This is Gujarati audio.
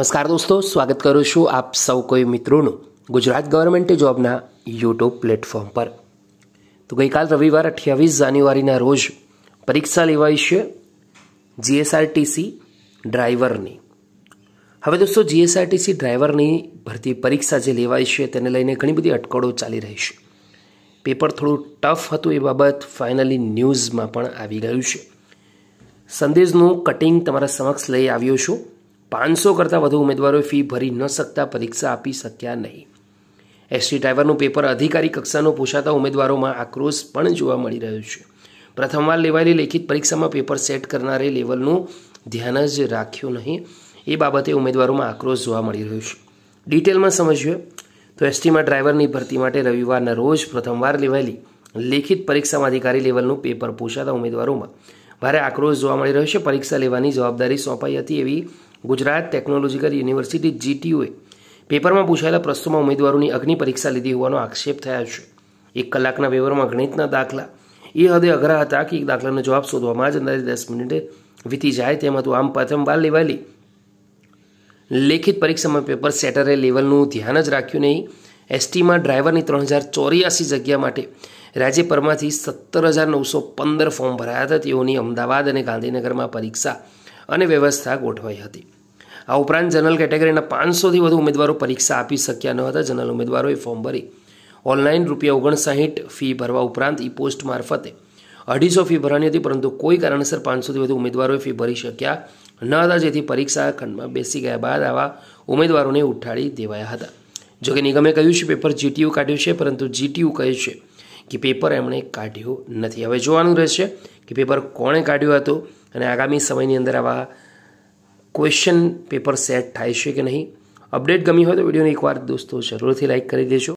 નમસ્કાર દોસ્તો સ્વાગત કરું છું આપ સૌ કોઈ મિત્રોનું ગુજરાત ગવર્મેન્ટ જોબના યુટ્યુબ પ્લેટફોર્મ પર તો ગઈકાલ રવિવાર અઠ્યાવીસ જાન્યુઆરીના રોજ પરીક્ષા લેવાઈ છે જીએસઆરટીસી ડ્રાઈવરની હવે દોસ્તો જીએસઆરટીસી ડ્રાઈવરની ભરતી પરીક્ષા જે લેવાઈ છે તેને લઈને ઘણી બધી અટકળો ચાલી રહી છે પેપર થોડું ટફ હતું એ બાબત ફાઇનલી ન્યૂઝમાં પણ આવી ગયું છે સંદેશનું કટિંગ તમારા સમક્ષ લઈ આવ્યો છું પાંચસો કરતાં વધુ ઉમેદવારોએ ફી ભરી ન શકતા પરીક્ષા આપી શક્યા નહીં એસટી ડ્રાઈવરનું પેપર અધિકારી કક્ષાનું પૂછાતા ઉમેદવારોમાં આક્રોશ પણ જોવા મળી રહ્યો છે પ્રથમવાર લેવાયેલી લેખિત પરીક્ષામાં પેપર સેટ કરનારે લેવલનું ધ્યાન જ રાખ્યું નહીં એ બાબતે ઉમેદવારોમાં આક્રોશ જોવા મળી રહ્યો છે ડિટેલમાં સમજીએ તો એસટીમાં ડ્રાઈવરની ભરતી માટે રવિવારના રોજ પ્રથમવાર લેવાયેલી લેખિત પરીક્ષામાં અધિકારી લેવલનું પેપર પૂછાતા ઉમેદવારોમાં ભારે આક્રોશ જોવા મળી રહ્યો છે પરીક્ષા લેવાની જવાબદારી સોંપાઈ હતી એવી ગુજરાત ટેકનોલોજીકલ યુનિવર્સિટી જીટીયુએ પેપરમાં પૂછાયેલા પ્રશ્નોમાં ઉમેદવારોની અગ્નિ પરીક્ષા લીધી હોવાનો આક્ષેપ થયા છે એક કલાકના પેપરમાં ગણિતના દાખલા એ હદે અઘરા હતા કે દાખલાનો જવાબ શોધવામાં જ અંદાજે દસ મિનિટ વીતી જાય તેમ હતું આમ પ્રથમવાર લેવાયેલી લેખિત પરીક્ષામાં પેપર સેટરે લેવલનું ધ્યાન જ રાખ્યું નહીં એસટીમાં ડ્રાઈવરની ત્રણ હજાર ચોર્યાસી જગ્યા માટે રાજ્યભરમાંથી સત્તર હજાર નવસો પંદર ફોર્મ ભરાયા હતા તેઓની અમદાવાદ અને ગાંધીનગરમાં પરીક્ષા અને વ્યવસ્થા ગોઠવાઈ હતી આ ઉપરાંત જનરલ કેટેગરીના પાંચસોથી વધુ ઉમેદવારો પરીક્ષા આપી શક્યા ન હતા જનરલ ઉમેદવારોએ ફોર્મ ભરી ઓનલાઈન રૂપિયા ઓગણસાહીઠ ફી ભરવા ઉપરાંત ઈ પોસ્ટ મારફતે અઢીસો ફી ભરવાની હતી પરંતુ કોઈ કારણસર પાંચસોથી વધુ ઉમેદવારોએ ફી ભરી શક્યા ન હતા જેથી પરીક્ષા ખંડમાં બેસી ગયા બાદ આવા ઉમેદવારોને ઉઠાડી દેવાયા હતા જોકે નિગમે કહ્યું છે પેપર જીટીયુ કાઢ્યું છે પરંતુ જીટીયુ કહે છે કે પેપર એમણે કાઢ્યું નથી હવે જોવાનું રહેશે કે પેપર કોણે કાઢ્યું હતું અને આગામી સમયની અંદર આવા ક્વેશ્ચન પેપર સેટ થાય છે કે નહીં અપડેટ ગમી હોય તો વિડીયોને એકવાર દોસ્તો જરૂરથી લાઇક કરી દેજો